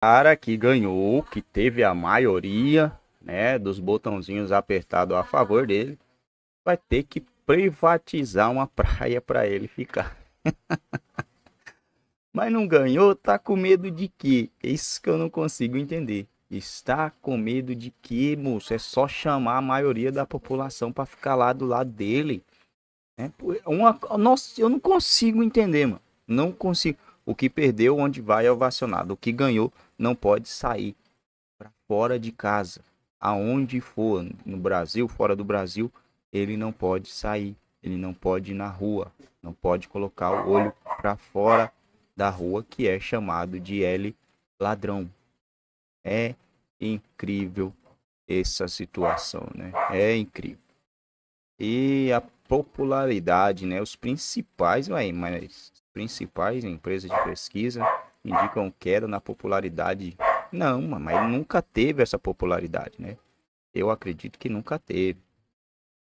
cara que ganhou, que teve a maioria né, dos botãozinhos apertados a favor dele, vai ter que privatizar uma praia para ele ficar. Mas não ganhou, tá com medo de quê? É isso que eu não consigo entender. Está com medo de quê, moço? É só chamar a maioria da população para ficar lá do lado dele. É uma, nossa, eu não consigo entender, mano. Não consigo. O que perdeu, onde vai é ovacionado. O que ganhou, não pode sair para fora de casa, aonde for, no Brasil, fora do Brasil, ele não pode sair, ele não pode ir na rua, não pode colocar o olho para fora da rua, que é chamado de L ladrão. É incrível essa situação, né? É incrível. E a popularidade, né? Os principais, é mas principais empresas de pesquisa indicam queda na popularidade. Não, mas nunca teve essa popularidade, né? Eu acredito que nunca teve.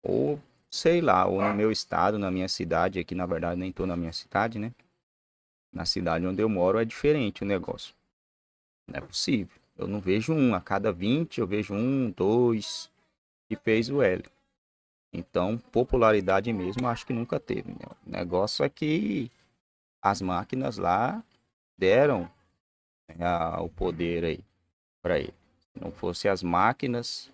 Ou, sei lá, ou no meu estado, na minha cidade, aqui na verdade nem estou na minha cidade, né? Na cidade onde eu moro é diferente o negócio. Não é possível. Eu não vejo um. A cada 20 eu vejo um, dois que fez o L. Então, popularidade mesmo, acho que nunca teve. Né? O negócio é que as máquinas lá deram né, a, o poder aí para ele. Se não fosse as máquinas,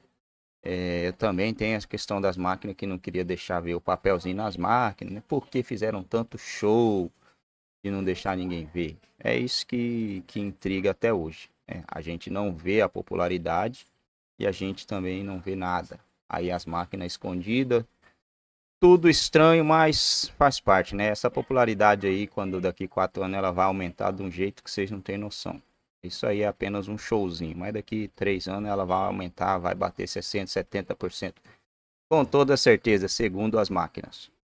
é, também tem a questão das máquinas que não queria deixar ver o papelzinho nas máquinas, né? porque fizeram tanto show e não deixar ninguém ver. É isso que, que intriga até hoje. Né? A gente não vê a popularidade e a gente também não vê nada. Aí as máquinas escondidas tudo estranho, mas faz parte, né? Essa popularidade aí, quando daqui quatro anos ela vai aumentar de um jeito que vocês não têm noção. Isso aí é apenas um showzinho, mas daqui três anos ela vai aumentar, vai bater 60, 70%. Com toda certeza, segundo as máquinas.